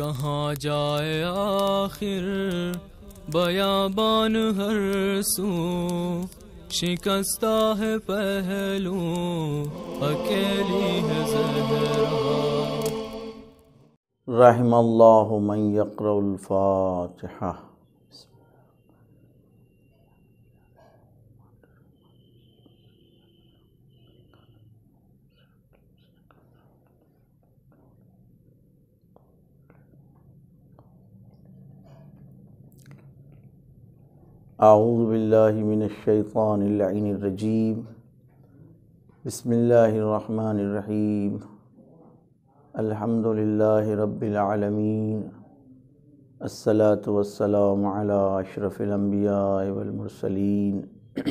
कहाँ जाए आखिर बयाबान हर सू शिकस्ता है पहलू अकेली है जहरा रहमल्लाहु मन यक़रउल फातिहा أعوذ بالله من الشيطان اللعين الرجيم بسم الله الرحمن الرحيم الحمد لله رب العالمين الصلاة والسلام على أشرف الأنبياء والمرسلين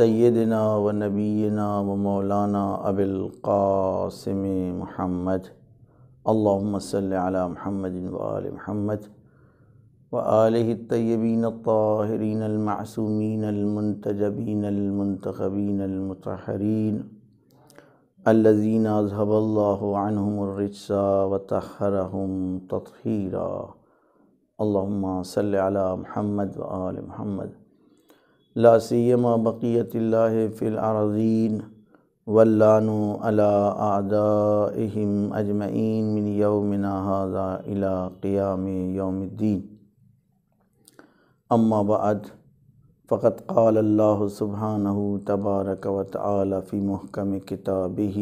سيدنا ونبينا ومولانا أبي القاسم محمد اللهم صل على محمد وآل محمد وآله الطيبين الطاهرين المعصومين المنتجبين المنتخبين المتحرين الذين أذهب الله عنهم الرجس وطهرهم تطهيرا اللهم صل على محمد وآل محمد لا سيما بقية الله في الأرضين واللان على أعدائهم أجمعين من يومنا هذا إلى قيام يوم الدين أما بعد فقد قال الله سبحانه تبارك وتعالى في محكم كتابه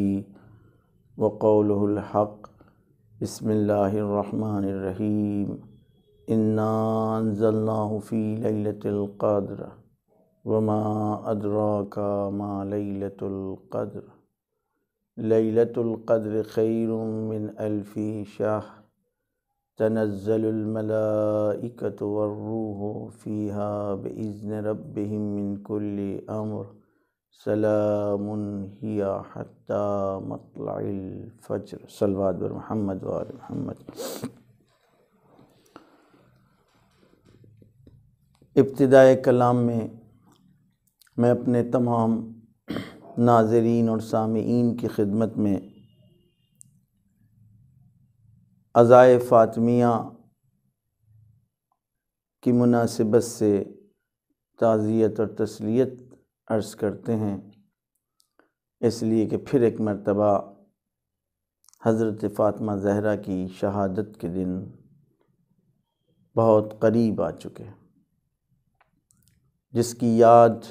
وقوله الحق بسم الله الرحمن الرحيم إنا أنزلناه في ليلة القدر وما أدراك ما ليلة القدر ليلة القدر خير من ألف شهر तनज़लमलाइकत वर्रूह फ़ीहा बज़न रबहम मिनकुल अमर सलामन हिया हत्ता मतलफ़जर सलवाद बर महमद वाल महमद इब्तदाई कलाम में मैं अपने तमाम नाजरीन और सामीन की खिदमत में अज़ाय फ़ातमिया की मुनासिबत से ताज़ियत और तसलियत अर्ज़ करते हैं इसलिए कि फिर एक मरतबा हज़रत फ़ातमा जहरा की शहादत के दिन बहुत करीब आ चुके जिसकी याद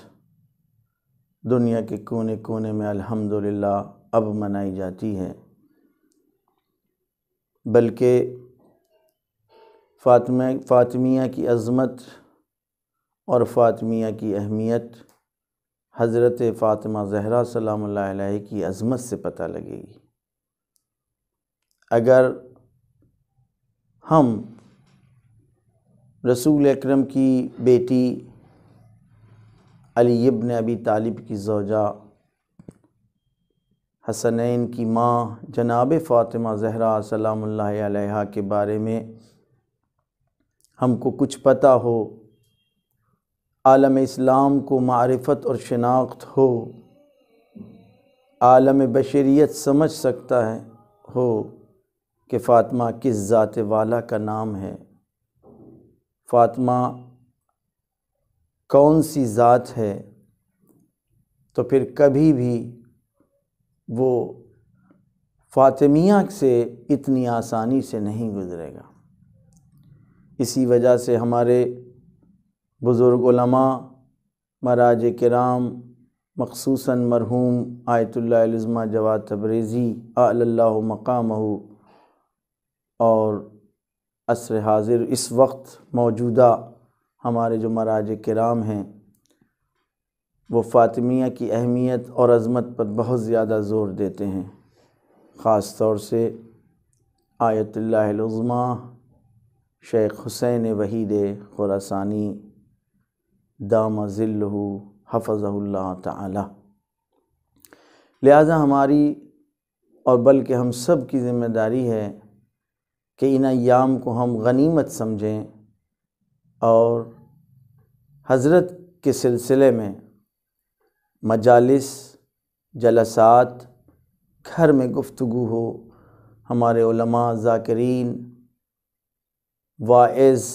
दुनिया के कोने कोने में अल्हम्दुलिल्लाह अब मनाई जाती है बल्कि फ़ातिमा फ़ातमिया की अज़मत और फ़ातमिया की अहमियत हज़रत फ़ातिमा ज़हरा सलाम की अज़मत से पता लगेगी अगर हम रसूल अकरम की बेटी अली इब्न अबी तालिब की जोजा हसनैन की माँ जनाब फ़ातिमा ज़हरा सलाम के बारे में हमको कुछ पता हो आलम इस्लाम को मारफत और शनाख्त हो आलम बशरीत समझ सकता है हो कि फ़ातिमा किस ज़ात वाला का नाम है फ़ातिमा कौन सी ज़ात है तो फिर कभी भी वो फातिमिया से इतनी आसानी से नहीं गुज़रेगा इसी वजह से हमारे बुज़ुर्ग मराज कराम मखसूस मरहूम आयतुल्लाज़मा जवाद तब्रेज़ी आल्ला मकाम और असर हाजिर इस वक्त मौजूदा हमारे जो मराज कराम हैं वो फ़ातिमिया की अहमियत और अज़मत पर बहुत ज़्यादा ज़ोर देते हैं ख़ास तौर से आयतुल्लाज़मा शेख हुसैन वहीद खुरासानी दाम ज़िल्लू हफ़ज़ल्ला ताली लिहाजा हमारी और बल्कि हम सब की ज़िम्मेदारी है कि इन अयाम को हम गनीमत समझें और हज़रत के सिलसिले में मजालस जलसात घर में गुफ्तु हो हमारे ज़ाकरीन वाइज़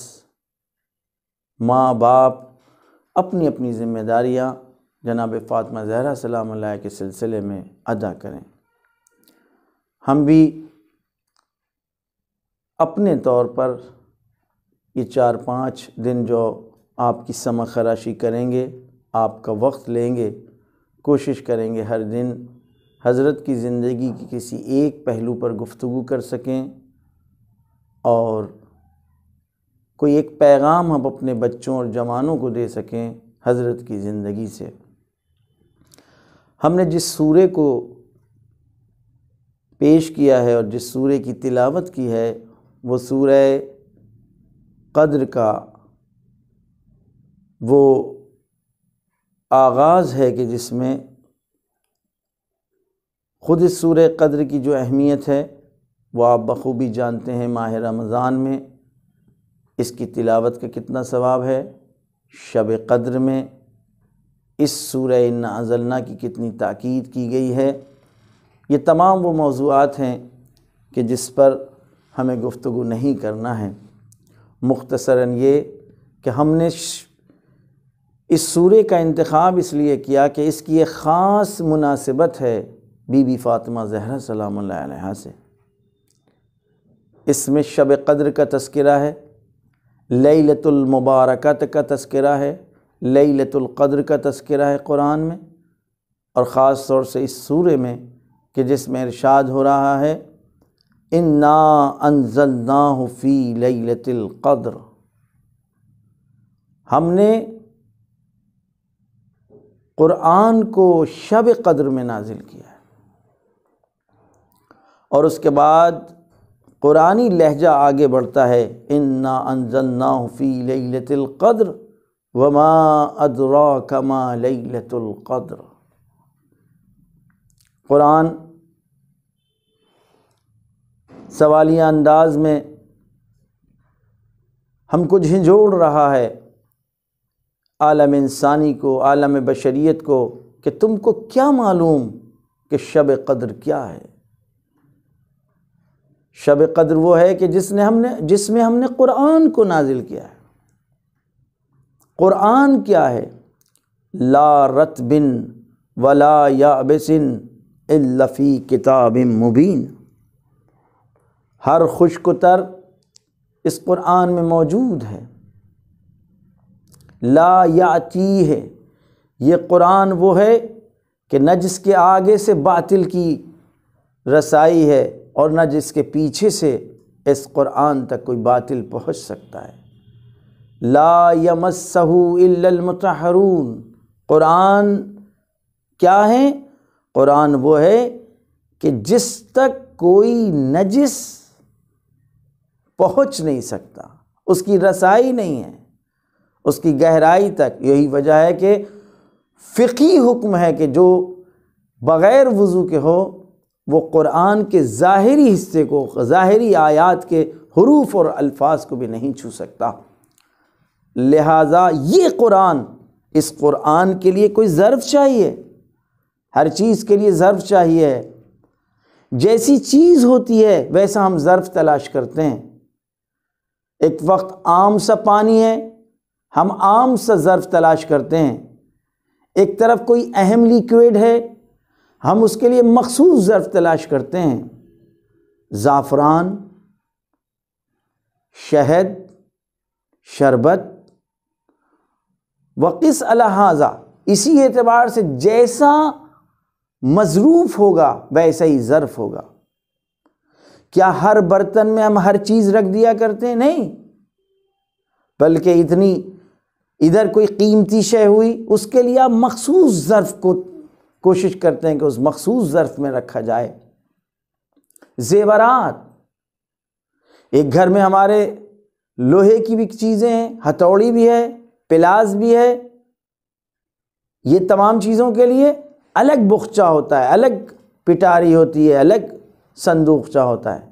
माँ बाप अपनी अपनी ज़िम्मेदारियाँ जनाब फ़ातमा जहरा सलाम के सिलसिले में अदा करें हम भी अपने तौर पर ये चार पाँच दिन जो आपकी समा करेंगे आपका वक्त लेंगे कोशिश करेंगे हर दिन हज़रत की ज़िंदगी के किसी एक पहलू पर गुफ्तु कर सकें और कोई एक पैगाम हम अपने बच्चों और जवानों को दे सकें हज़रत की ज़िंदगी से हमने जिस सूर्य को पेश किया है और जिस सूर्य की तिलावत की है वो सूर्य कद्र का वो आगाज़ है कि जिसमें ख़ुद इस सूर क़द्र की जो अहमियत है वह आप बखूबी जानते हैं माह रमज़ान में इसकी तिलावत का कितना सवाब है शब कद्र में इस सूर नाजलना की कितनी ताक़द की गई है ये तमाम वो मौजूद हैं कि जिस पर हमें गुफ्तु नहीं करना है मुख्तसरा ये कि हमने इस सूर्य का इंतखब इसलिए किया कि इसकी एक ख़ास मुनासिबत है बीबी फ़ातिमा जहरा सलाम से इसमें शब कद्र का तस्करा है लई लतुलमबारकत का तस्करा है लई लतुल्क़द्र का तस्करा है कुरान में और ख़ास तौर से इस सूर्य में कि जिसमें इरशाद हो रहा है ना अनजल ना लई लतुल्क़द्र हमने क़ुरान को शब कदर में नाजिल किया है और उसके बाद क़ुरानी लहजा आगे बढ़ता है इन्ना अनजन्ना फ़ी लतिलक़द्र वमा अदरा कमा लतिलक़द्र क़ुरान सवालिया अंदाज में हमको झिझोड़ रहा है आलम इंसानी को आलम बशरीत को कि तुमको क्या मालूम कि शब कदर क्या है शब कदर वो है कि जिसने हमने जिसमें हमने क़ुरान को नाजिल किया है क़ुरान क्या है ला रत बिन वला या बसिन लफ़ी किताब मुबीन हर खुशकुतर इस क़ुरान में मौजूद है ला याती है ये कुरान वो है कि न जिसके आगे से बातिल की रसाई है और न जिसके पीछे से इस कुरान तक कोई बातिल पहुँच सकता है ला मसहू इल्लमतहरून कुरान क्या है कुरान वो है कि जिस तक कोई नजिस पहुंच नहीं सकता उसकी रसाई नहीं है उसकी गहराई तक यही वजह है कि फ़िकी हुक्म है कि जो बग़ैर वज़ू के हो वो क़ुरान के ज़ाहरी हिस्से को ज़ाहरी आयात के हरूफ और अल्फाज को भी नहीं छू सकता लिहाजा ये क़ुरान इस क़ुरान के लिए कोई ज़र्फ़ चाहिए हर चीज़ के लिए ज़र्फ़ चाहिए जैसी चीज़ होती है वैसा हम ज़र्फ़ तलाश करते हैं एक वक्त आम सा पानी है हम आम सा ज़र्फ़ तलाश करते हैं एक तरफ कोई अहम लिक्विड है हम उसके लिए मखसूस ज़र्फ़ तलाश करते हैं ज़ाफ़रान शहद शरबत वक़िस अलहाजा इसी एतबार से जैसा मज़रूफ़ होगा वैसा ही ज़र्फ़ होगा क्या हर बर्तन में हम हर चीज़ रख दिया करते हैं नहीं बल्कि इतनी इधर कोई कीमती शय हुई उसके लिए आप मखसूस ज़र्फ़ को कोशिश करते हैं कि उस मखसूस ज़र्फ़ में रखा जाए जेवरात एक घर में हमारे लोहे की भी चीज़ें हैं हथौड़ी भी है पिलास भी है ये तमाम चीज़ों के लिए अलग बुखचा होता है अलग पिटारी होती है अलग संदूकचा होता है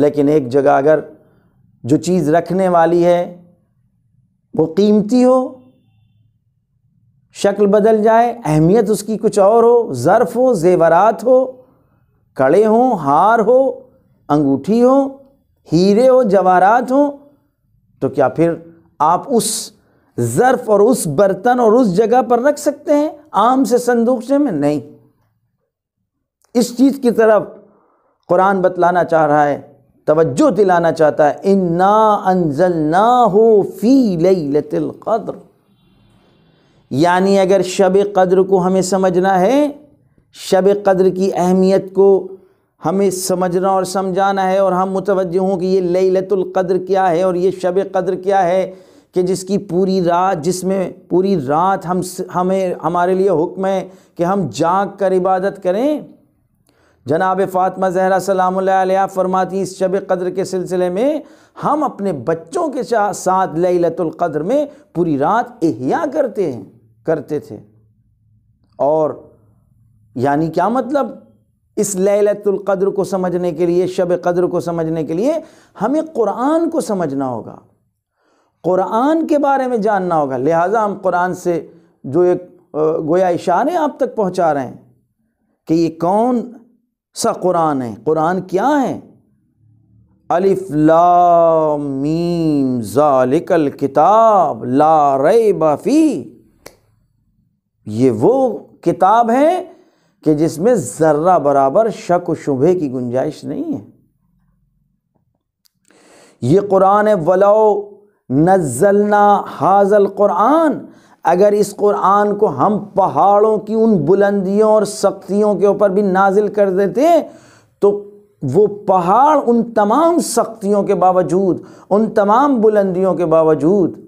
लेकिन एक जगह अगर जो चीज़ रखने वाली है वो कीमती हो शक्ल बदल जाए अहमियत उसकी कुछ और हो ज़र्फ़ हो ज़ेवरात हो कड़े हों हार हो अंगूठी हो हीरे हो जवारात हो तो क्या फिर आप उस ज़र्फ़ और उस बर्तन और उस जगह पर रख सकते हैं आम से संदूक से में नहीं इस चीज़ की तरफ कुरान बतलाना चाह रहा है तवज्जो दिलाना चाहता है इन्ना अनजल ना हो फ़ी लतिल क़द्र यानी अगर शब कद्र को हमें समझना है शब कद्र की अहमियत को हमें समझना और समझाना है और हम मुतवज हों कि ये लतुल कद्र क्या है और ये शब कद्र क्या है कि जिसकी पूरी रात जिसमें पूरी रात हम हमें हमारे लिए हुक्म है कि हम जाग कर इबादत करें जनाब फ़ातमा जहरा सलाम फरमाती इस शब कदर के सिलसिले में हम अपने बच्चों के साथ लतुल्क़द्र में पूरी रात एहिया करते हैं करते थे और यानी क्या मतलब इस लतुल्क़द्र को समझने के लिए शब कदर को समझने के लिए हमें क़ुरान को समझना होगा क़ुरान के बारे में जानना होगा लिहाजा हम कुरान से जो एक गोया इशारे आप तक पहुँचा रहे हैं कि ये कौन सा कुरान है कुरान क्या है अलिफ ला मीम जालिकल किताब ला रे बाफी ये वो किताब है कि जिसमें ज़र्रा बराबर शक व शुभे की गुंजाइश नहीं है ये कुरान है वलो नज़लना हाजल कुरान अगर इस कुरान को हम पहाड़ों की उन बुलंदियों और सख्तियों के ऊपर भी नाजिल कर देते तो वो पहाड़ उन तमाम सख्तियों के बावजूद उन तमाम बुलंदियों के बावजूद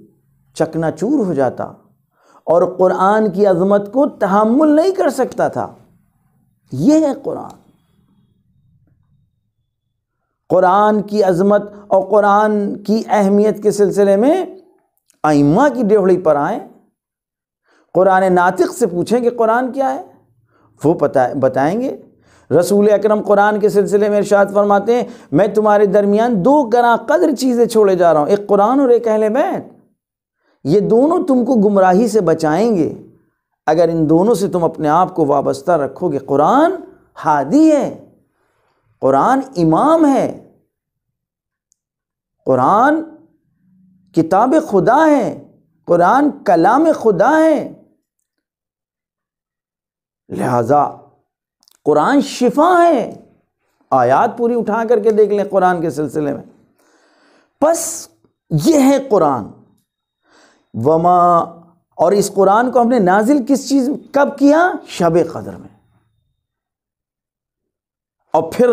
चकनाचूर हो जाता और कुरान की अजमत को तहमुल नहीं कर सकता था ये है कुरान कुरान की अजमत और कुरान की अहमियत के सिलसिले में आइमा की डेहड़ी पर आएँ कुरान नातिक से पूछें कि कुरान क्या है वो पता बताएँगे रसूल अकरम कुरान के सिलसिले में इर्शाद फरमाते हैं मैं तुम्हारे दरमियान दो गना कदर चीज़ें छोड़े जा रहा हूँ एक कुरान और एक अहल बैत ये दोनों तुमको गुमराही से बचाएंगे अगर इन दोनों से तुम अपने आप को वाबस्ता रखोगे कुरान हादी है कुरान इमाम है कुरान किताब खुदा है कुरान कलाम खुदा है लिहाजा कुरान शिफा है आयात पूरी उठा करके देख लें कुरान के सिलसिले में बस ये है कुरान वमा और इस कुरान को हमने नाजिल किस चीज़ कब किया शब कदर में और फिर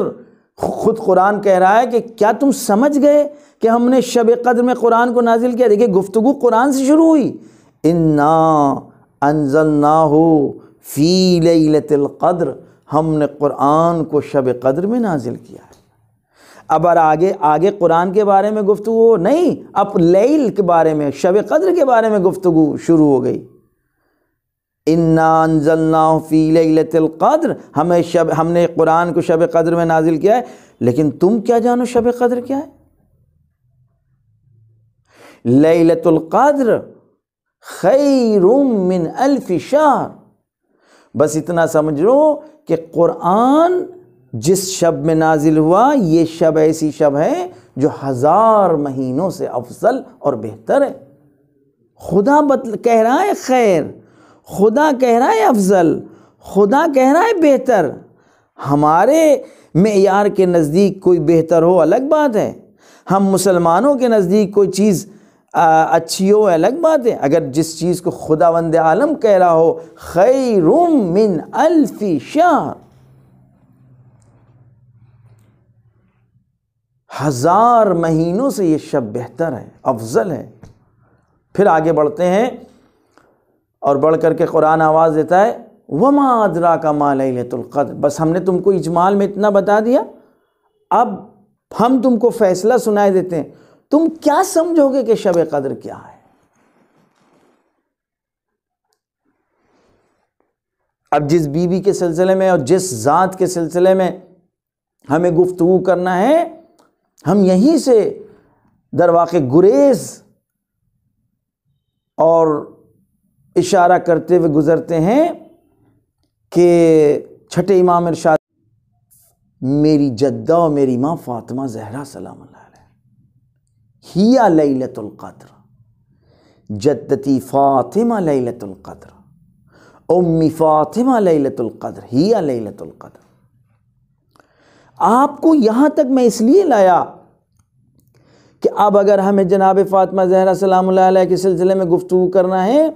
खुद कुरान कह रहा है कि क्या तुम समझ गए कि हमने शब कदर में कुरान को नाजिल किया देखिए गुफ्तु कुरान से शुरू हुई इन्ना अनजल ना हो फ़ी लद्र हमने क़ुरान को शब कद्र में नाजिल किया है अब और आगे आगे कुरान के बारे में गुफ्तु हो नहीं अब लैल के बारे में शब कद्र के बारे में गुफ्तु शुरू हो गई इन्नाजल्लाफ़ीलतलक़द्र हमें शब हमने कुरान को शब कद्र में नाजिल किया है लेकिन तुम क्या जानो शब कद्र क्या है लतलक़द्र खैरुम मिन अल्फ़ शाह बस इतना समझ लो कि क़ुरान जिस शब में नाजिल हुआ ये शब ऐसी शब है जो हज़ार महीनों से अफजल और बेहतर है खुदा बतल कह रहा है खैर खुदा कह रहा है अफजल खुदा कह रहा है बेहतर हमारे मैार के नज़दीक कोई बेहतर हो अलग बात है हम मुसलमानों के नज़दीक कोई चीज़ अच्छी हो अलग बात है अगर जिस चीज़ को खुदा वंद आलम कह रहा हो खैरुम मिन अल्फी शाह हजार महीनों से ये शब्द बेहतर है अफजल है फिर आगे बढ़ते हैं और बढ़ करके कुरान आवाज़ देता है वमा अदरा का माल लतुल्क़द्र बस हमने तुमको इजमाल में इतना बता दिया अब हम तुमको फैसला सुनाए देते हैं तुम क्या समझोगे कि शब कदर क्या है अब जिस बीवी के सिलसिले में और जिस ज़ात के सिलसिले में हमें गुफ्तु करना है हम यहीं से दरवाके गुरेज और इशारा करते हुए गुज़रते हैं कि छठे इमाम इरशाद मेरी जद्दा और मेरी माँ फ़ातिमा जहरा सलाम हिया लतुल्क़द्र जद्दती फ़ातिमा लतुल्क़द्र उम्मी फ़ातिमा लतुल्क़द्र हिया लतुल्क़द्र आपको यहाँ तक मैं इसलिए लाया कि अब अगर हमें जनाब फ़ातिमा जहरा सलाम के सिलसिले में गुफ्तु करना है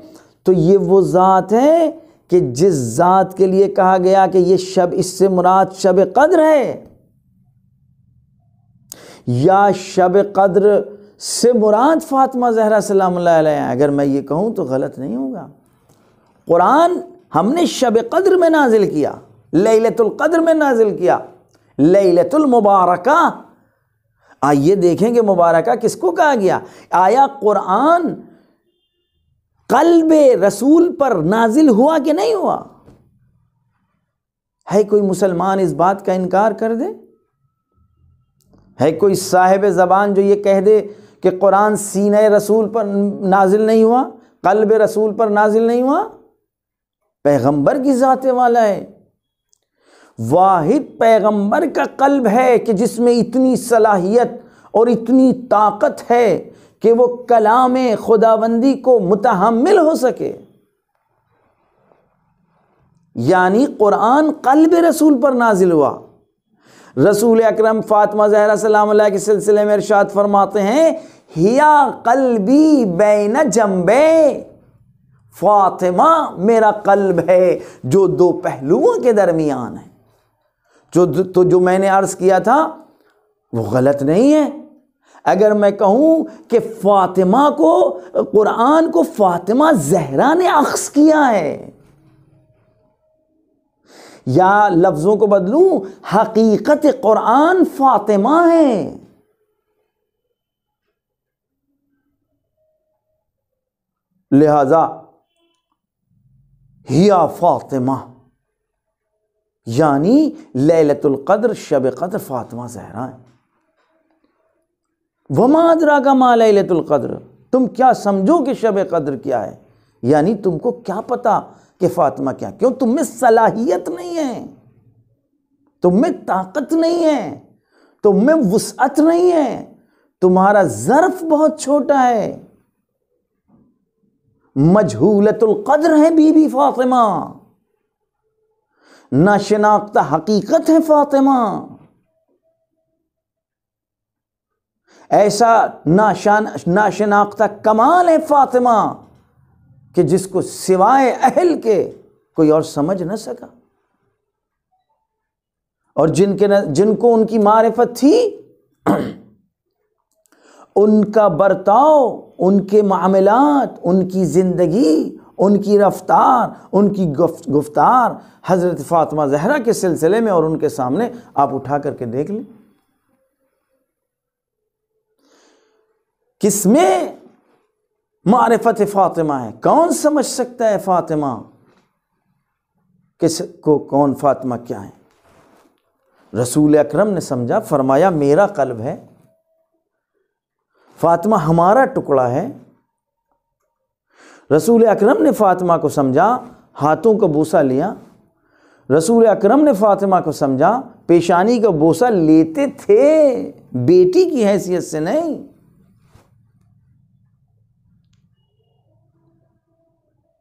तो ये वो ज़ात है कि जिस ज़ात के लिए कहा गया कि ये शब इससे मुराद शब कद्र है या शब कद्र से मुराद फातमा जहरा सलाम अगर मैं ये कहूँ तो गलत नहीं होगा क़ुरान हमने शब कद्र में नाजिल किया लतुल्क़द्र में नाजिल किया लतुलमबारका आइए देखेंगे मुबारक किसको कहा गया आया क़ुरान कल्ब रसूल पर नाजिल हुआ कि नहीं हुआ है कोई मुसलमान इस बात का इनकार कर दे है कोई साहेब ज़बान जो ये कह दे कि कुरान सीने रसूल पर नाजिल नहीं हुआ कल्ब रसूल पर नाजिल नहीं हुआ पैगंबर की ज़ात वाला है वाहिद पैगंबर का कल्ब है कि जिसमें इतनी सलाहियत और इतनी ताकत है कि वो कलाम खुदाबंदी को मुतहमल हो सके यानी कुरान कल्ब रसूल पर नाजिल हुआ रसूल अक्रम फ़ातमा जहरा सलाम के सिलसिले में इर्शाद फरमाते हैं हिया कलबी बैन जम्बे फातिमा मेरा कल्ब है जो दो पहलुओं के दरमियान है जो तो जो मैंने अर्ज़ किया था वो गलत नहीं है अगर मैं कहूँ कि फ़ातिमा को क़ुरान को फ़ातिमा जहरा ने अक्स किया है या लफ्ज़ों को बदलूं हकीकत कुरान फातिमा है लिहाजा हिया फातिमा यानी कद्र शब क़द्र फातिमा जहरा है वमादरा का माँ कद्र तुम क्या समझो कि शब क़द्र क्या है यानी तुमको क्या पता कि फातिमा क्या क्यों तुम में सलाहियत नहीं है तुम में ताकत नहीं है तुम में वसअत नहीं है तुम्हारा ज़र्फ बहुत छोटा है मजहूलतुल कद्र है बीबी फातिमा ना शिनाख्त हकीकत है फातिमा ऐसा ना शिनाख्त कमाल है फातिमा कि जिसको सिवाय अहल के कोई और समझ न सका और जिनके न, जिनको उनकी मारिफत थी उनका बर्ताव उनके मामलात उनकी ज़िंदगी उनकी रफ्तार उनकी गुफ्तार हज़रत फ़ातिमा जहरा के सिलसिले में और उनके सामने आप उठा करके देख लें किसमें मारफत फ़ातिमा है कौन समझ सकता है फ़ातिमा किस को कौन फ़ातिमा क्या है रसूल अकरम ने समझा फरमाया मेरा कल्ब है फ़ातिमा हमारा टुकड़ा है रसूल अकरम ने फ़ातिमा को समझा हाथों का बोसा लिया रसूल अकरम ने फ़ातिमा को समझा पेशानी का बोसा लेते थे बेटी की हैसियत से नहीं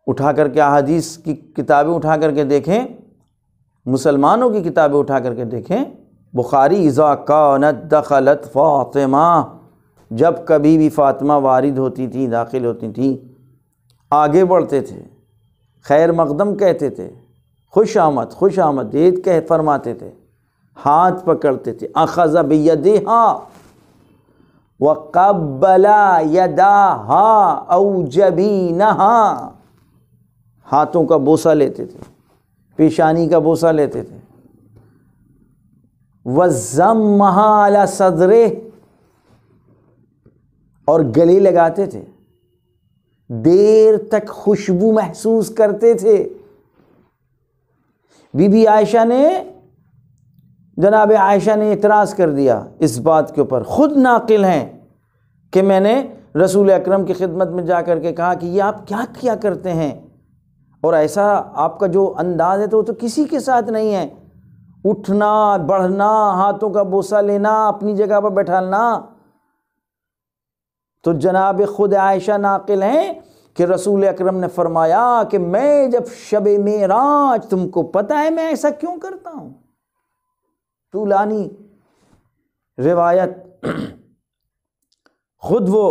उठा करके अदीस की किताबें उठा करके देखें मुसलमानों की किताबें उठा करके देखें बुखारी इज़ा कानत दखलत फ़ातिमा जब कभी भी फ़ातिमा वारिद होती थी दाखिल होती थी आगे बढ़ते थे खैर मकदम कहते थे खुश आमद खुश आमद ईद कह फरमाते थे हाथ पकड़ते थे अखज़ बदे हाँ वक़बला यदा हा औ जबी नहा हाथों का बोसा लेते थे पेशानी का बोसा लेते थे वम महा सदरे और गले लगाते थे देर तक खुशबू महसूस करते थे बीबी आयशा ने जनाब आयशा ने इतराज़ कर दिया इस बात के ऊपर ख़ुद नाकिल हैं कि मैंने रसूल अकरम की खिदमत में जा कर के कहा कि ये आप क्या किया करते हैं और ऐसा आपका जो अंदाज है तो वो तो किसी के साथ नहीं है उठना बढ़ना हाथों का बोसा लेना अपनी जगह पर बैठाना तो जनाब खुद आयशा नाकिल हैं कि रसूल अकरम ने फरमाया कि मैं जब शब मेराज तुमको पता है मैं ऐसा क्यों करता हूं तूलानी रिवायत खुद वो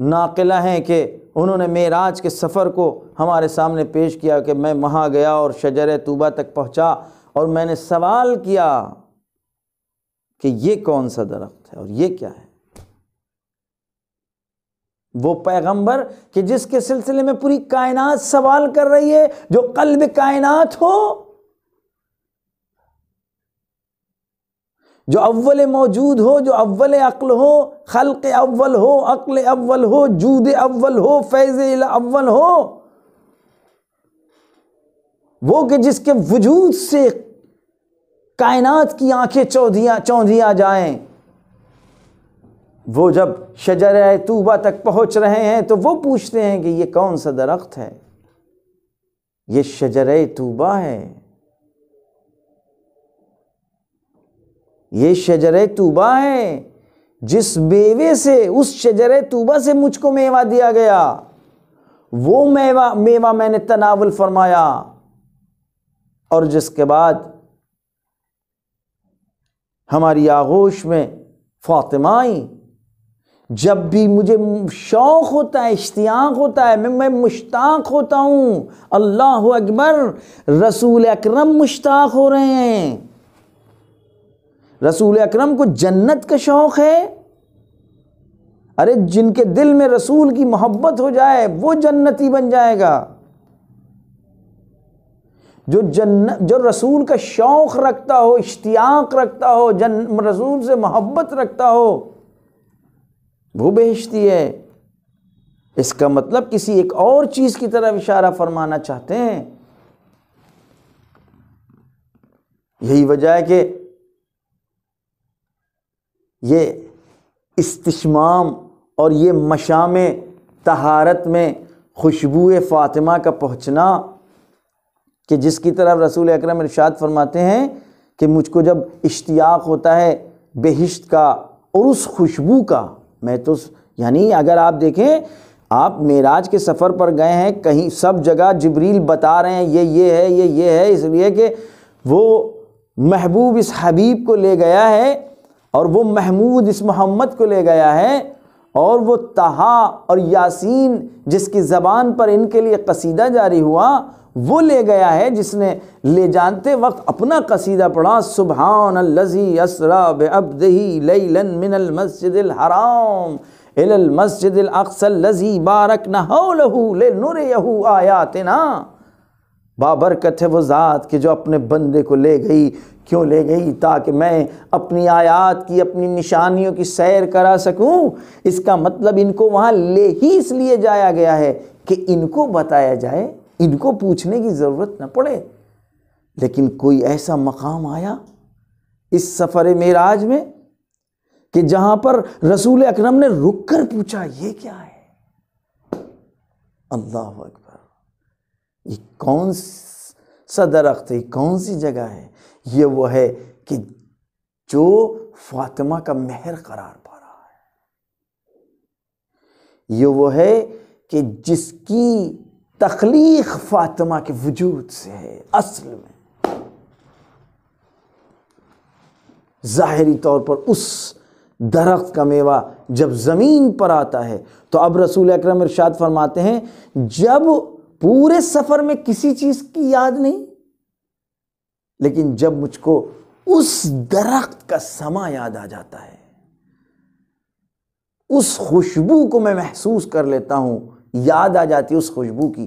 नाकिला हैं कि उन्होंने मेराज के सफ़र को हमारे सामने पेश किया कि मैं वहाँ गया और शजर तूबा तक पहुँचा और मैंने सवाल किया कि ये कौन सा दरख्त है और ये क्या है वो पैगंबर कि जिसके सिलसिले में पूरी कायनात सवाल कर रही है जो कल्ब कायनात हो जो अव्वल मौजूद हो जो अव्वल अक्ल हो खल्क अव्वल हो अक्ल अव्वल हो जूद अव्वल हो फैज़ अव्वल हो वो कि जिसके वजूद से कायनात की आंखें चौधिया चौधिया जाए वो जब शजर तूबा तक पहुंच रहे हैं तो वो पूछते हैं कि ये कौन सा दरख्त है ये शजर तूबा है ये शजर तूबा है जिस बेवे से उस शजर तूबा से मुझको मेवा दिया गया वो मेवा मेवा मैंने तनावल फरमाया और जिसके बाद हमारी आगोश में फातिमा आई जब भी मुझे शौक़ होता है इश्तियाक होता है मैं मैं मुश्ताक होता हूँ अल्लाह अकबर रसूल अकरम मुश्ताक हो रहे हैं रसूल अकरम को जन्नत का शौक़ है अरे जिनके दिल में रसूल की मोहब्बत हो जाए वो जन्नती बन जाएगा जो जन्न जो रसूल का शौक़ रखता हो इश्तियाक रखता हो जन रसूल से मोहब्बत रखता हो वो बेहती है इसका मतलब किसी एक और चीज़ की तरह इशारा फरमाना चाहते हैं यही वजह है कि ये इस्तमाम और ये मशाम तहारत में खुशबू फ़ातिमा का पहुँचना कि जिसकी तरफ रसूल अकरम इरशाद फरमाते हैं कि मुझको जब इश्तियाक होता है बेहिश्त का और उस खुशबू का मैं तो यानी अगर आप देखें आप मेराज के सफ़र पर गए हैं कहीं सब जगह जबरील बता रहे हैं ये ये है ये ये है इसलिए कि वो महबूब इस हबीब को ले गया है और वो महमूद इस मोहम्मद को ले गया है और वो तहा और यासीन जिसकी ज़बान पर इनके लिए कसीदा जारी हुआ वो ले गया है जिसने ले जानते वक्त अपना कसीदा पढ़ा सुबहान लजी असरा बब्दही मस्जिद मिनल मस्जिदिल हराम इल मस्जिद अक्सल लजी बारक नहू आयातना बाबरकत है वो ज़ात कि जो अपने बंदे को ले गई क्यों ले गई ताकि मैं अपनी आयात की अपनी निशानियों की सैर करा सकूं इसका मतलब इनको वहाँ ले ही इसलिए जाया गया है कि इनको बताया जाए इनको पूछने की ज़रूरत न पड़े लेकिन कोई ऐसा मकाम आया इस सफ़र मेराज में कि जहाँ पर रसूल अकरम ने रुक कर पूछा ये क्या है अल्लाह अकबर ये कौन सा दरख्त है कौन सी जगह है ये वो है कि जो फातिमा का मेहर करार पा रहा है ये वो है कि जिसकी तखलीक फातिमा के वजूद से है असल में ज़ाहरी तौर पर उस दरख्त का मेवा जब ज़मीन पर आता है तो अब रसूल अक्रम इरशाद फरमाते हैं जब पूरे सफर में किसी चीज की याद नहीं लेकिन जब मुझको उस दरख्त का समा याद आ जाता है उस खुशबू को मैं महसूस कर लेता हूं याद आ जाती है उस खुशबू की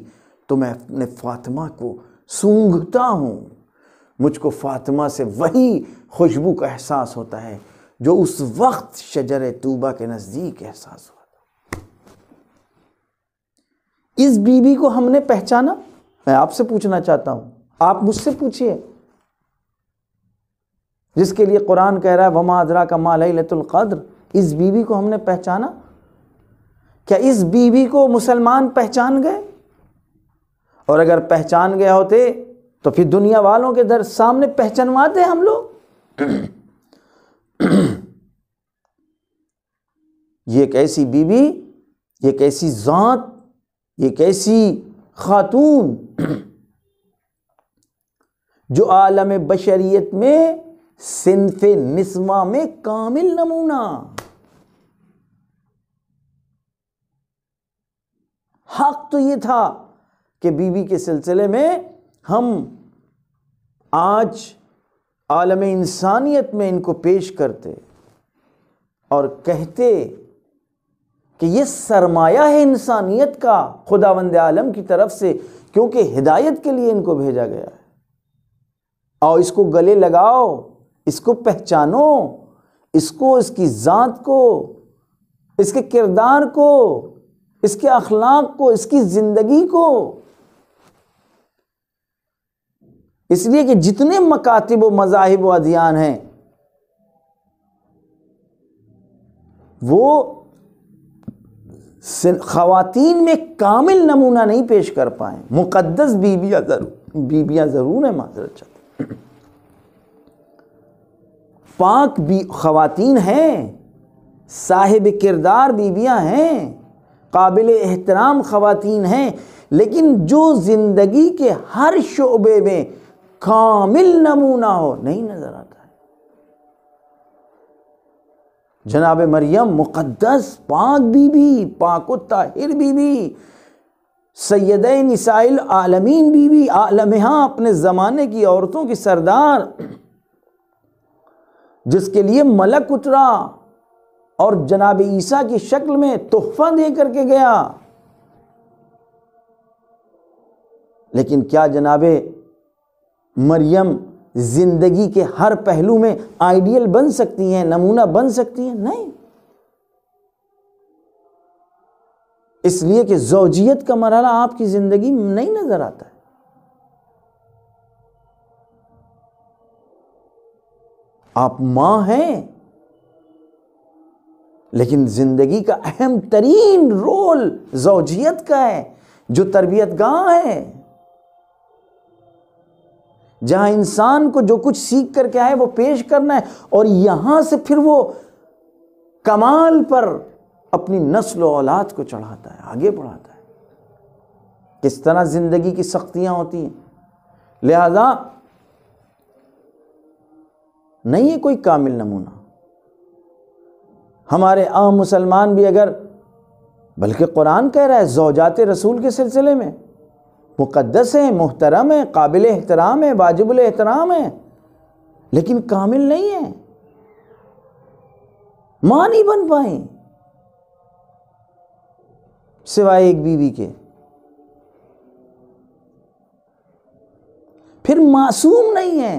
तो मैं अपने फातिमा को सूंघता हूं मुझको फातिमा से वही खुशबू का एहसास होता है जो उस वक्त शजर तूबा के नज़दीक एहसास हुआ इस बीवी को हमने पहचाना मैं आपसे पूछना चाहता हूं आप मुझसे पूछिए जिसके लिए कुरान कह रहा है वमा अदरा का लतुल कद्र इस बीवी को हमने पहचाना क्या इस बीवी को मुसलमान पहचान गए और अगर पहचान गए होते तो फिर दुनिया वालों के दर सामने पहचानवाते हम लोग ये एक ऐसी बीवी ये एक ऐसी ज़ात ये कैसी खातून जो आलम बशरियत में सिंफ निस्वा में कामिल नमूना हक तो ये था कि बीवी के सिलसिले में हम आज आलम इंसानियत में इनको पेश करते और कहते कि ये सरमाया है इंसानियत का खुदा वंद आलम की तरफ से क्योंकि हिदायत के लिए इनको भेजा गया है और इसको गले लगाओ इसको पहचानो इसको इसकी ज़ात को इसके किरदार को इसके अखलाक को इसकी ज़िंदगी को इसलिए कि जितने मकातब मजाहब अधियान हैं वो खातन में कामिल नमूना नहीं पेश कर पाए मुकदस बीबियाँ जरूर बीबियाँ ज़रूर हैं माजरत पाक भी खातन हैं साहिब किरदार बीबियाँ हैं काबिल एहतराम खातन हैं लेकिन जो ज़िंदगी के हर शोबे में कामिल नमूना हो नहीं नज़र आता जनाब मरियम मुक़दस पाक बीबी पाक ताहिर बीबी सैद निसाइल आलमीन बीबी आलमहा अपने ज़माने की औरतों की सरदार जिसके लिए मलक उतरा और जनाब ईसा की शक्ल में तोहफा दे करके गया लेकिन क्या जनाब मरियम ज़िंदगी के हर पहलू में आइडियल बन सकती हैं नमूना बन सकती हैं नहीं इसलिए कि जौजियत का मरहला आपकी ज़िंदगी में नहीं नज़र आता है आप मां हैं लेकिन ज़िंदगी का अहम तरीन रोल जौजियत का है जो तरबियत गां है जहाँ इंसान को जो कुछ सीख करके आए वो पेश करना है और यहाँ से फिर वो कमाल पर अपनी नस्ल औलाद को चढ़ाता है आगे बढ़ाता है किस तरह ज़िंदगी की सख्तियाँ होती हैं लिहाजा नहीं है कोई कामिल नमूना हमारे आम मुसलमान भी अगर बल्कि कुरान कह रहा है जोजात रसूल के सिलसिले में मुक़दस है मोहतरम है काबिल एहतराम है वाजिबुल एहतराम है लेकिन कामिल नहीं है माँ नहीं बन पाए सिवाय एक बीवी के फिर मासूम नहीं है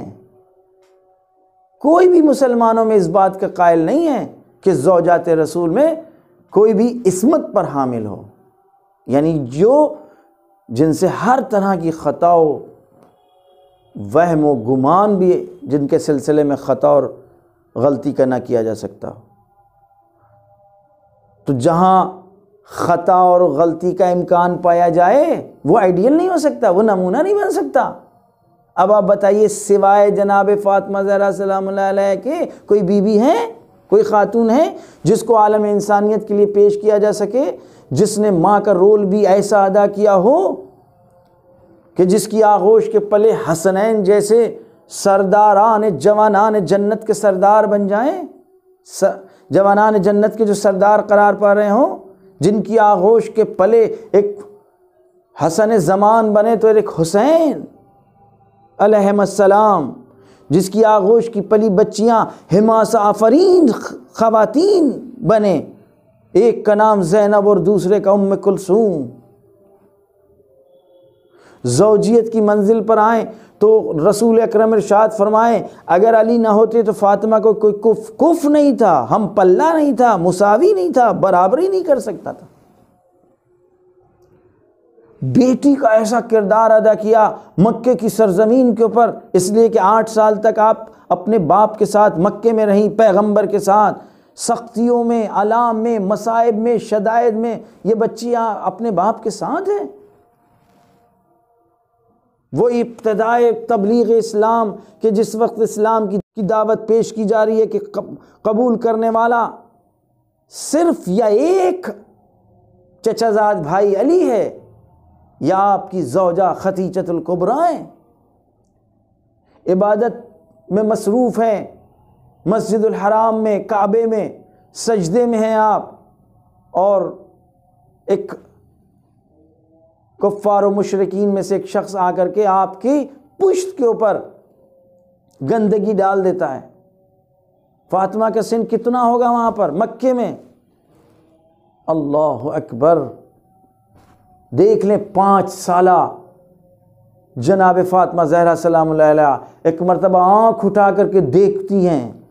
कोई भी मुसलमानों में इस बात का कायल नहीं है कि जौजात रसूल में कोई भी इसमत पर हामिल हो यानी जो जिनसे हर तरह की ख़ताओ वहम व गुमान भी जिनके सिलसिले में ख़ता और गलती का ना किया जा सकता तो जहाँ ख़ता और गलती का इम्कान पाया जाए वो आइडियल नहीं हो सकता वो नमूना नहीं बन सकता अब आप बताइए सिवाय जनाब फ़ातमा ज़रा सलाम के कोई बीवी हैं कोई ख़ातून है जिसको आलम इंसानियत के लिए पेश किया जा सके जिसने माँ का रोल भी ऐसा अदा किया हो कि जिसकी आगोश के पले हसनैन जैसे सरदारान जवानान जन्नत के सरदार बन जाएं जवानान जन्नत के जो सरदार करार पा रहे हों जिनकी आगोश के पले एक हसन ज़मान बने तो एक हुसैन अलहमसलाम जिसकी आगोश की पली बच्चियाँ हमासा आफरीन ख़वातीन बने एक का नाम जैनब और दूसरे का उम कुलसूम जौजियत की मंजिल पर आए तो रसूल अक्रम इरशाद फरमाएं अगर अली ना होते तो फातिमा को कोई कुफ कुफ नहीं था हम पल्ला नहीं था मुसावी नहीं था बराबरी नहीं कर सकता था बेटी का ऐसा किरदार अदा किया मक्के की सरजमीन के ऊपर इसलिए कि आठ साल तक आप अपने बाप के साथ मक्के में रहीं पैगंबर के साथ सख्तियों में अलाम में मसाइब में शदायद में ये बच्चियाँ अपने बाप के साथ हैं वो इब्तदाए तबलीग इस्लाम के जिस वक्त इस्लाम की, दावत पेश की जा रही है कि कबूल करने वाला सिर्फ या एक चचाजाद भाई अली है या आपकी जौजा कुबरा हैं इबादत में मसरूफ़ हैं मस्जिद हराम में काबे में सजदे में हैं आप और एक कुफ़ार मशरकिन में से एक शख्स आकर के आपकी पुश्त के ऊपर गंदगी डाल देता है फातिमा का सिन कितना होगा वहाँ पर मक्के में अल्लाह अकबर देख लें पाँच साल जनाब फातिमा जहरा सलाम एक मरतबा आँख उठा करके देखती हैं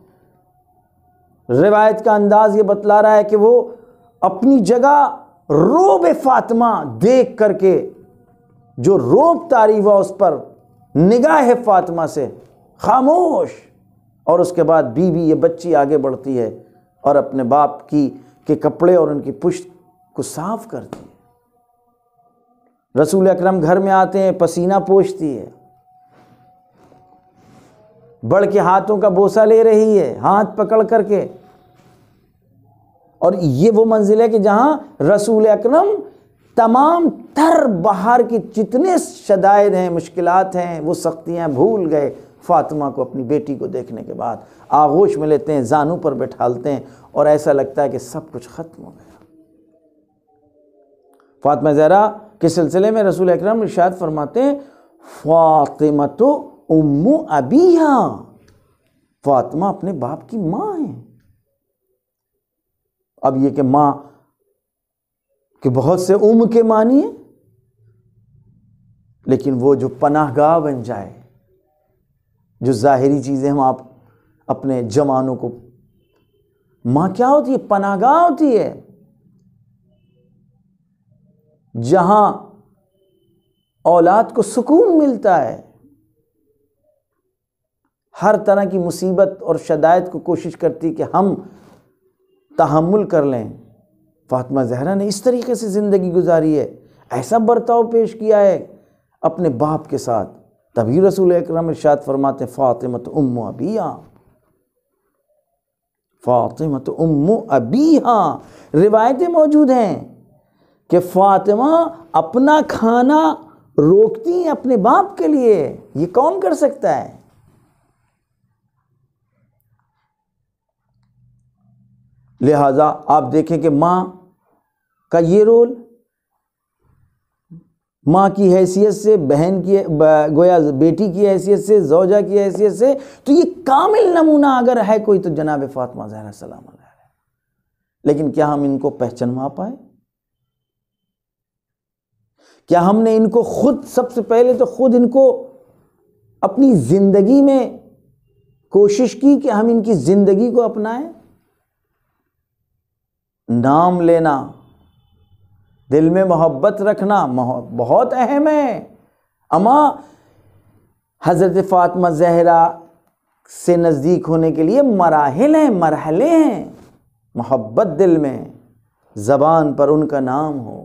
रिवायत का अंदाज ये बतला रहा है कि वो अपनी जगह रोब फातमा देख करके जो रोब तारी हुआ उस पर निगाह है फातिमा से खामोश और उसके बाद बीवी ये बच्ची आगे बढ़ती है और अपने बाप की के कपड़े और उनकी पुश्त को साफ करती है रसूल अकरम घर में आते हैं पसीना पोछती है बढ़ के हाथों का बोसा ले रही है हाथ पकड़ करके और ये वो मंजिल है कि जहां रसूल अकरम तमाम तर बाहर की जितने शदायद हैं मुश्किलात हैं वो सख्तियाँ भूल गए फातिमा को अपनी बेटी को देखने के बाद आगोश में लेते हैं जानू पर बैठालते हैं और ऐसा लगता है कि सब कुछ ख़त्म हो गया फातिमा ज़रा के सिलसिले में रसूल अकरम इर्शाद फरमाते हैं फ़ातिमा तो उम्मो अबीहा फातिमा अपने बाप की माँ है अब ये कि माँ के बहुत से उम के मानिए लेकिन वो जो पनाहगाह बन जाए जो ज़ाहरी चीज़ें हम आप अपने जवानों को माँ क्या होती है गाह होती है जहाँ औलाद को सुकून मिलता है हर तरह की मुसीबत और शदायत को कोशिश करती कि हम तहमुल कर लें फातमा जहरा ने इस तरीके से ज़िंदगी गुजारी है ऐसा बर्ताव पेश किया है अपने बाप के साथ तभी रसूल अक्रम इर्शाद फरमाते फ़ातिमत उम अबिया फ़ातिमत उम अबिया रिवायतें मौजूद हैं कि फ़ातिमा अपना खाना रोकती हैं अपने बाप के लिए ये कौन कर सकता है लिहाजा आप देखें कि माँ का ये रोल माँ की हैसियत से बहन की गोया बेटी की हैसियत से जोजा की हैसियत से तो ये कामिल नमूना अगर है कोई तो जनाब फातमा जहरा सलाम लेकिन क्या हम इनको पहचानवा पाए क्या हमने इनको खुद सबसे पहले तो खुद इनको अपनी ज़िंदगी में कोशिश की कि हम इनकी ज़िंदगी को अपनाएं नाम लेना दिल में मोहब्बत रखना बहुत अहम है अमा हज़रत फ़ातमा जहरा से नज़दीक होने के लिए मराहल हैं मरहले हैं मोहब्बत दिल में ज़बान पर उनका नाम हो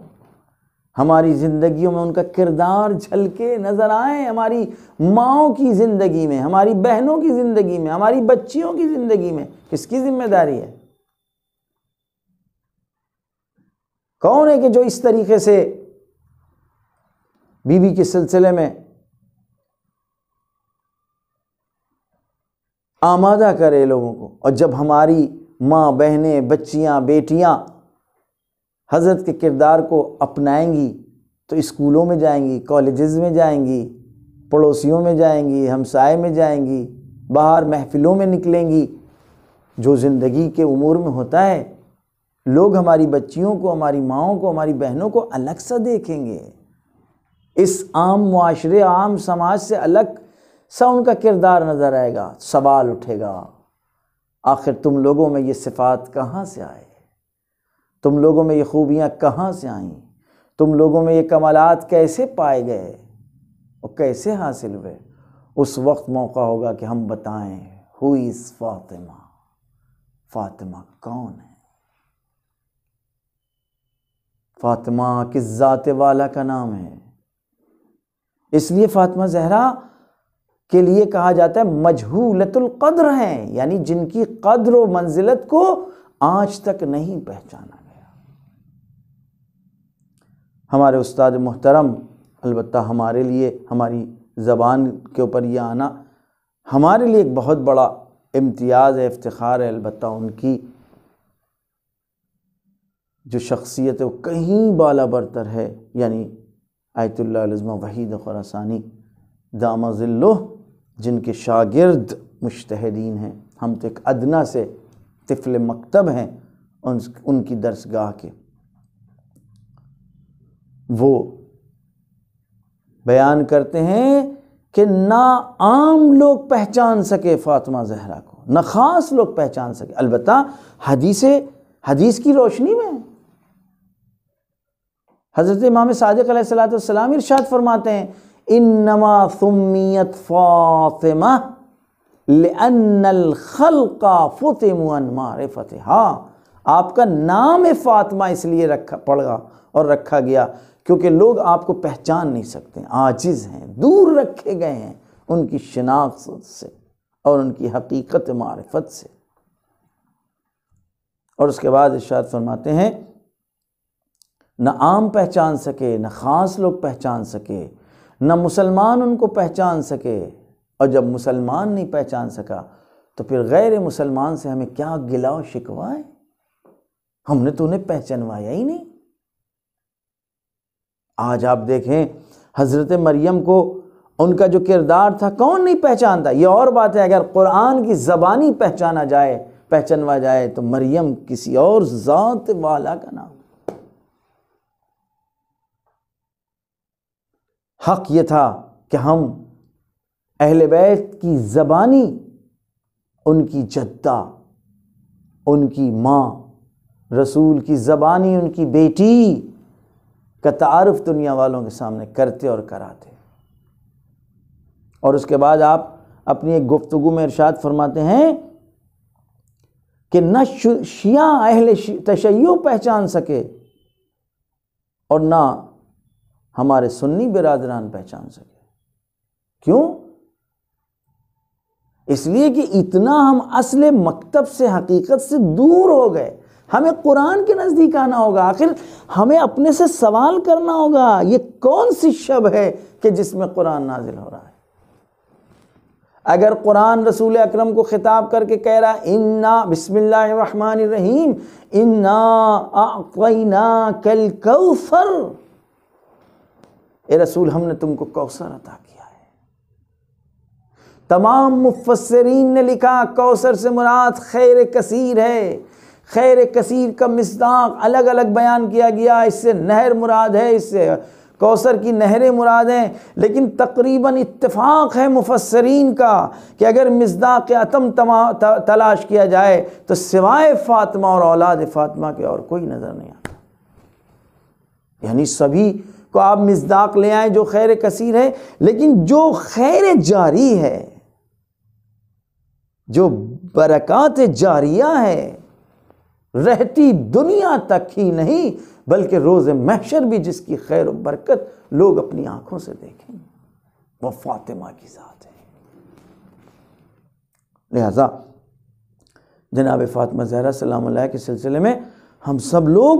हमारी ज़िंदगियों में उनका किरदार झलके नज़र आए हमारी माओ की ज़िंदगी में हमारी बहनों की ज़िंदगी में हमारी बच्चियों की ज़िंदगी में किसकी ज़िम्मेदारी है कौन है कि जो इस तरीके से बीवी के सिलसिले में आमादा करे लोगों को और जब हमारी माँ बहनें बच्चियाँ बेटियाँ हज़रत के किरदार को अपनाएंगी तो स्कूलों में जाएंगी कॉलेजेस में जाएंगी पड़ोसियों में जाएंगी हमसाए में जाएंगी बाहर महफिलों में निकलेंगी जो ज़िंदगी के उमूर में होता है लोग हमारी बच्चियों को हमारी माओं को हमारी बहनों को अलग सा देखेंगे इस आम माशरे आम समाज से अलग सा उनका किरदार नज़र आएगा सवाल उठेगा आखिर तुम लोगों में ये सिफात कहाँ से आए तुम लोगों में ये खूबियाँ कहाँ से आईं तुम लोगों में ये कमालत कैसे पाए गए और कैसे हासिल हुए उस वक्त मौका होगा कि हम बताएं हुई फातिमा फातिमा कौन है फातिमा किस ज़ात वाला का नाम है इसलिए फातिमा जहरा के लिए कहा जाता है मजहूलतुल कद्र हैं यानी जिनकी कद्र व मंजिलत को आज तक नहीं पहचाना गया हमारे उस्ताद मोहतरम अलबत् हमारे लिए हमारी ज़बान के ऊपर यह आना हमारे लिए एक बहुत बड़ा इम्तियाज़ है इफ्तार है अलबत् उनकी जो शख्सियत है वो कहीं बाला बरतर है यानी आयतुल्लाज़म वहीद खुरासानी दामाजिल्लो जिनके शागिर्द मुश्तहदीन हैं हम तो एक अदना से तिफल मकतब हैं उन उनकी दरसगाह के वो बयान करते हैं कि ना आम लोग पहचान सके फ़ातमा जहरा को ना ख़ास लोग पहचान सके अलबत् हदीसे हदीस की रोशनी में हज़रत इमाम सदक सलाम इरशाद फरमाते हैं इन फ़ातिमा खलका फ़तमारफ़त हाँ आपका नाम फ़ातिमा इसलिए रखा पड़गा और रखा गया क्योंकि लोग आपको पहचान नहीं सकते आजिज हैं दूर रखे गए हैं उनकी शनाख्त से और उनकी हकीकत मारफत से और उसके बाद इर्शाद फरमाते हैं न आम पहचान सके न ख़ास लोग पहचान सके न मुसलमान उनको पहचान सके और जब मुसलमान नहीं पहचान सका तो फिर गैर मुसलमान से हमें क्या गिलाव शिकवा है हमने तो उन्हें पहचानवाया ही नहीं आज आप देखें हज़रत मरियम को उनका जो किरदार था कौन नहीं पहचानता ये और बात है अगर कुरान की ज़बानी पहचाना जाए पहचानवा जाए तो मरियम किसी और ज़ात वाला का नाम हक ये था कि हम अहल बैत की ज़बानी उनकी जद्दा उनकी माँ रसूल की ज़बानी उनकी बेटी का तारफ़ दुनिया वालों के सामने करते और कराते और उसके बाद आप अपनी एक गुफ्तु में इरशाद फरमाते हैं कि न शिया अहल तशैय पहचान सके और ना हमारे सुन्नी बिरादरान पहचान सके क्यों इसलिए कि इतना हम असल मकतब से हकीकत से दूर हो गए हमें कुरान के नज़दीक आना होगा आखिर हमें अपने से सवाल करना होगा ये कौन सी शब है कि जिसमें कुरान नाजिल हो रहा है अगर कुरान रसूल अकरम को ख़िताब करके कह रहा है इन्ना बिस्मिल्लाहिर्रहमानिर्रहीम इन्ना कल कौफ़र ए रसूल हमने तुमको कौसर अता किया है तमाम मुफसरीन ने लिखा कौसर से मुराद खैर कसीर है खैर कसीर का मिसदाक अलग अलग बयान किया गया इससे नहर मुराद है इससे कौसर की नहरें मुराद हैं लेकिन तकरीबन इतफाक है मुफसरीन का कि अगर मजदाक तमा तलाश किया जाए तो सिवाय फ़ातिमा और औलाद फ़ातिमा के और कोई नज़र नहीं आता यानी सभी तो आप मजदाक ले आए जो खैर कसीर है लेकिन जो खैर जारी है जो बरकत जारिया है रहती दुनिया तक ही नहीं बल्कि रोज़ महशर भी जिसकी खैर बरकत लोग अपनी आंखों से देखें वह फातिमा की ज़ात है लिहाजा जनाब फ़ातिमा जहरा सलाम के सिलसिले में हम सब लोग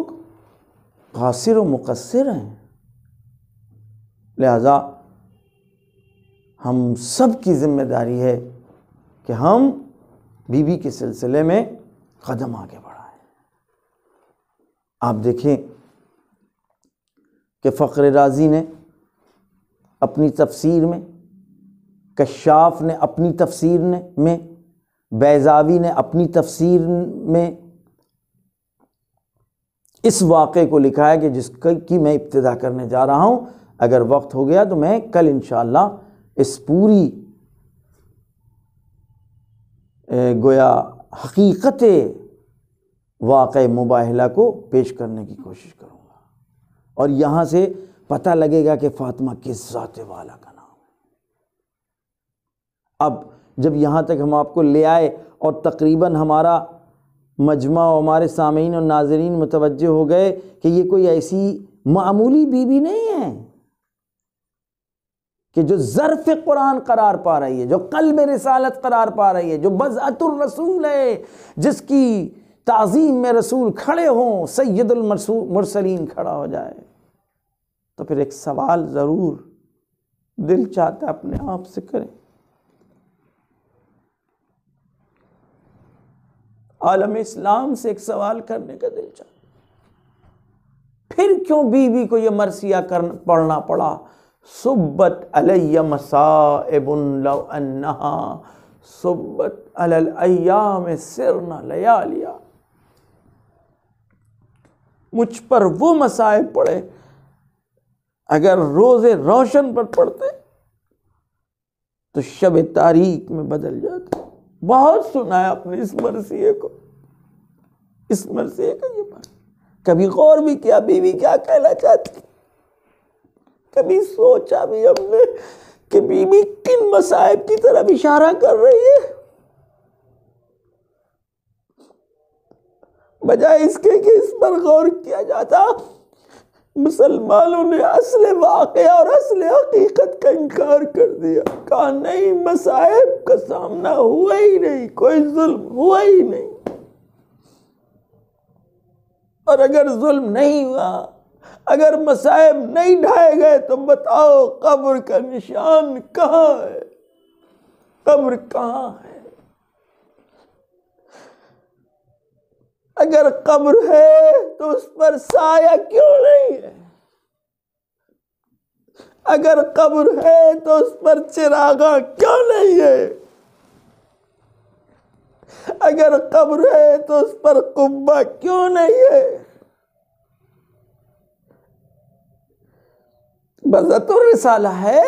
कासिर व मुकसर हैं लिहाजा हम सब की ज़िम्मेदारी है कि हम बीबी के सिलसिले में कदम आगे बढ़ाएं आप देखें कि फ़ख्र राजी ने अपनी तफसीर में कशाफ ने अपनी तफसीर ने में बैजावी ने अपनी तफसीर में इस वाक़े को लिखा है कि जिसकी मैं इब्तदा करने जा रहा हूँ अगर वक्त हो गया तो मैं कल इन इस पूरी गोया हकीकत वाक़ मुबाहला को पेश करने की कोशिश करूँगा और यहाँ से पता लगेगा कि फ़ातिमा किस ज़ात वाला का नाम है अब जब यहाँ तक हम आपको ले आए और तकरीबन हमारा मजमा और हमारे सामीन और नाजरीन मुतवजह हो गए कि ये कोई ऐसी मामूली बीवी नहीं है कि जो ज़रफ़ कुरान करार पा रही है जो कल्ब रसालत करार पा रही है जो बज़अतुर रसूल है जिसकी तज़ीम में रसूल खड़े हों सैदुलमरसलिन खड़ा हो जाए तो फिर एक सवाल ज़रूर दिल चाहता अपने आप से करें आलम इस्लाम से एक सवाल करने का दिल चाहता फिर क्यों बीवी को यह मरसिया कर पढ़ना पड़ा सुब्बत अलमसाबन्ना सुब्बत सिर न लया लिया मुझ पर वो मसायब पड़े अगर रोजे रोशन पर पड़ते तो शब तारीख में बदल जाते बहुत सुना है अपने इस मरसिए को इस मरसिए का ये पास कभी गौर भी किया बीवी क्या कहना चाहती कभी सोचा भी हमने कि बीबी किन मसाइब की तरफ इशारा कर रही है बजाय इसके कि इस पर गौर किया जाता मुसलमानों ने असल वाक़ और असल हकीकत का इनकार कर दिया कहा नहीं मसाइब का सामना हुआ ही नहीं कोई जुल्म हुआ ही नहीं और अगर जुल्म नहीं हुआ अगर मसायब नहीं ढाए गए तो बताओ कब्र का निशान कहाँ है कब्र कहाँ है अगर कब्र है तो उस पर साया क्यों नहीं है अगर कब्र है तो उस पर चिरागा क्यों नहीं है अगर कब्र है तो उस पर कुब्बा क्यों नहीं है बजतुलरसाला है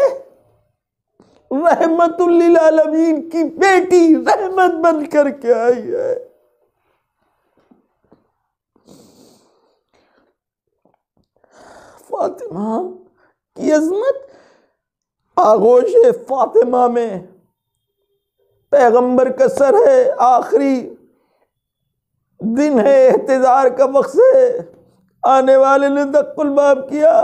रहमतुल्लिलालमीन की बेटी रहमत बन करके आई है फातिमा की अजमत आगोश फातिमा में पैगंबर का सर है आखिरी दिन है इंतज़ार का वक्त है आने वाले ने तक्ल बाब किया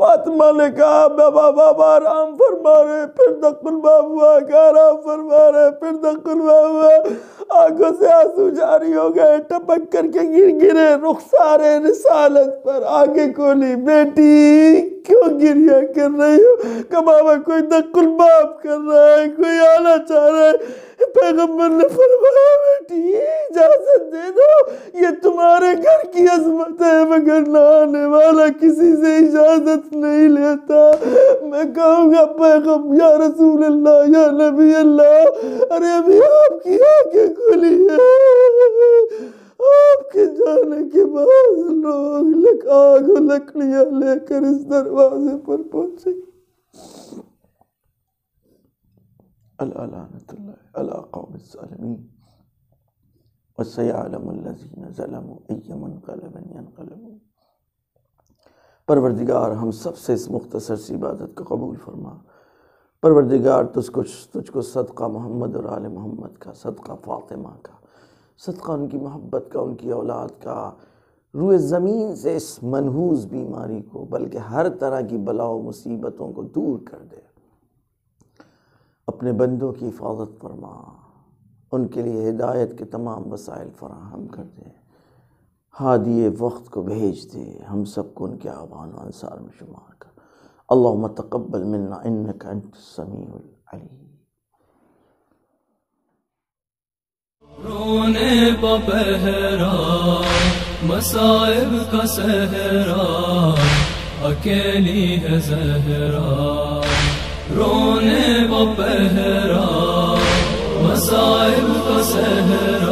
फातिमा ने कहा बाबा बाबा राम फरमा रहे फिर दकुल बाबुआ का राम फरमा रहे फिर दक्कुल बाबुआ आंखों से आंसू जारी हो गए टपक करके गिर गिरे सारे रिसालत पर आगे खोली बेटी क्यों गिरिया कर रही हो कबाबा कोई दकुल बाप कर रहा है कोई आना चाह रहा है पैगम्बर ने फरमाया बेटी इजाजत दे दो ये तुम्हारे घर की अजमत है मगर ना आने वाला किसी से इजाजत सांस नहीं लेता मैं कहूँगा पैगम या रसूल अल्लाह या नबी अल्लाह अरे अभी आपकी आंखें खुली है आपके जाने के बाद लोग लक आग लकड़ियाँ लेकर इस दरवाजे पर पहुँचे अलानतल्ला वसयालमल्लिन ज़लम अयमन कलबन कलबू परवरदिगार हम सबसे इस मुख्तसर सी इबादत को कबूल फरमा परवरदिगार तुझको तुझको सदका मोहम्मद और आल मोहम्मद का सदका फ़ातिमा का सदका उनकी मोहब्बत का उनकी औलाद का रूए ज़मीन से इस मनहूस बीमारी को बल्कि हर तरह की बलाओ मुसीबतों को दूर कर दे अपने बंदों की हिफाजत फरमा उनके लिए हिदायत के तमाम वसाइल फ़राहम कर दे هادي وقت کو بھیج دے ہم سب کو ان کے آبان و انصار میں شمار کر اللہم تقبل منا انك انت السمیع العلیم رونے پا پہرا مصائب کا سہرا اکیلی ہے زہرا رونے پا پہرا مصائب کا سہرا